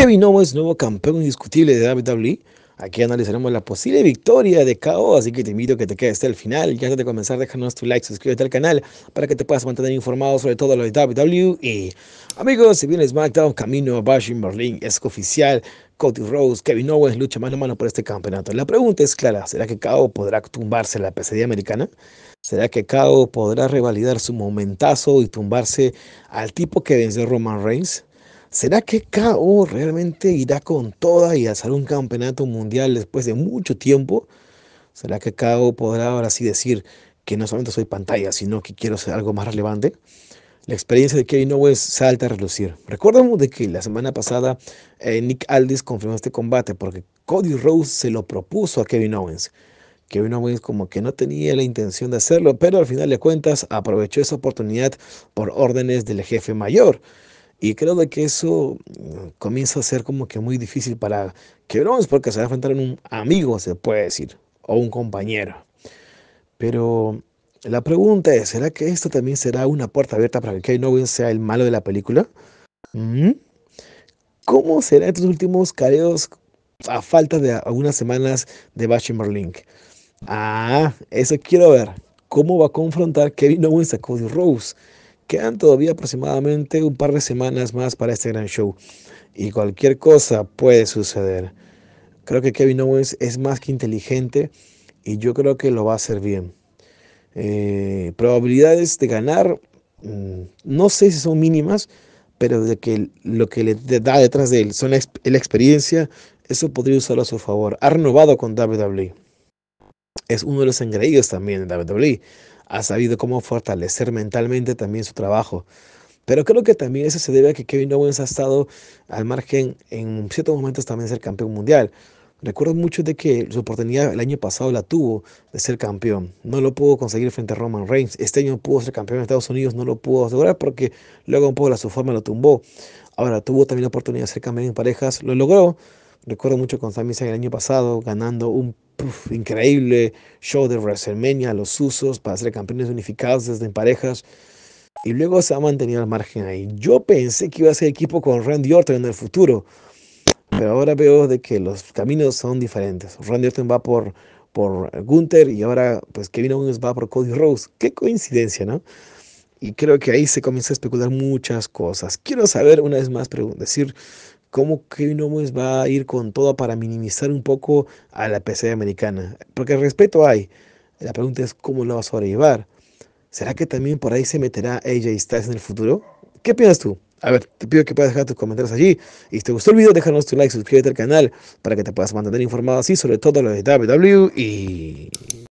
Kevin Owens, nuevo campeón indiscutible de WWE. Aquí analizaremos la posible victoria de KO, así que te invito a que te quedes hasta el final. Y antes de comenzar, déjanos tu like, suscríbete al canal para que te puedas mantener informado sobre todo lo de WWE. Amigos, si viene SmackDown, camino a Bash Berlin, es oficial. Cody Rose, Kevin Owens lucha mano a mano por este campeonato. La pregunta es clara, ¿será que KO podrá tumbarse la pesadilla americana? ¿Será que KO podrá revalidar su momentazo y tumbarse al tipo que venció Roman Reigns? ¿Será que KO realmente irá con toda y alzar un campeonato mundial después de mucho tiempo? ¿Será que KO podrá ahora sí decir que no solamente soy pantalla, sino que quiero ser algo más relevante? La experiencia de Kevin Owens salta a relucir. Recordemos de que la semana pasada eh, Nick Aldis confirmó este combate porque Cody Rose se lo propuso a Kevin Owens. Kevin Owens como que no tenía la intención de hacerlo, pero al final de cuentas aprovechó esa oportunidad por órdenes del jefe mayor. Y creo que eso mm, comienza a ser como que muy difícil para Owens porque se va a enfrentar a un amigo, se puede decir, o un compañero. Pero la pregunta es, ¿será que esto también será una puerta abierta para que Kevin Owens sea el malo de la película? Mm. ¿Cómo serán estos últimos careos a falta de algunas semanas de Bash Merlink? Ah, eso quiero ver. ¿Cómo va a confrontar Kevin Owens a Cody Rose? Quedan todavía aproximadamente un par de semanas más para este gran show y cualquier cosa puede suceder. Creo que Kevin Owens es más que inteligente y yo creo que lo va a hacer bien. Eh, probabilidades de ganar, mm, no sé si son mínimas, pero de que lo que le da detrás de él son la, la experiencia, eso podría usarlo a su favor. Ha renovado con WWE es uno de los engreídos también en WWE. Ha sabido cómo fortalecer mentalmente también su trabajo. Pero creo que también eso se debe a que Kevin Owens ha estado al margen en ciertos momentos también ser campeón mundial. Recuerdo mucho de que su oportunidad el año pasado la tuvo de ser campeón. No lo pudo conseguir frente a Roman Reigns. Este año pudo ser campeón en Estados Unidos, no lo pudo lograr porque luego un poco la su forma lo tumbó. Ahora tuvo también la oportunidad de ser campeón en parejas, lo logró. Recuerdo mucho con Sami Zayn el año pasado ganando un increíble show de WrestleMania, los usos para ser campeones unificados desde en parejas. Y luego se ha mantenido al margen ahí. Yo pensé que iba a ser equipo con Randy Orton en el futuro. Pero ahora veo de que los caminos son diferentes. Randy Orton va por, por Gunther y ahora pues Kevin Owens va por Cody Rose. Qué coincidencia, ¿no? Y creo que ahí se comienza a especular muchas cosas. Quiero saber una vez más, decir cómo Kevin Owens va a ir con todo para minimizar un poco a la PC americana. Porque el respeto hay. La pregunta es cómo lo va a sobrellevar. ¿Será que también por ahí se meterá AJ Styles en el futuro? ¿Qué piensas tú? A ver, te pido que puedas dejar tus comentarios allí. Y si te gustó el video, déjanos tu like, suscríbete al canal para que te puedas mantener informado así sobre todo lo de WWE. Y...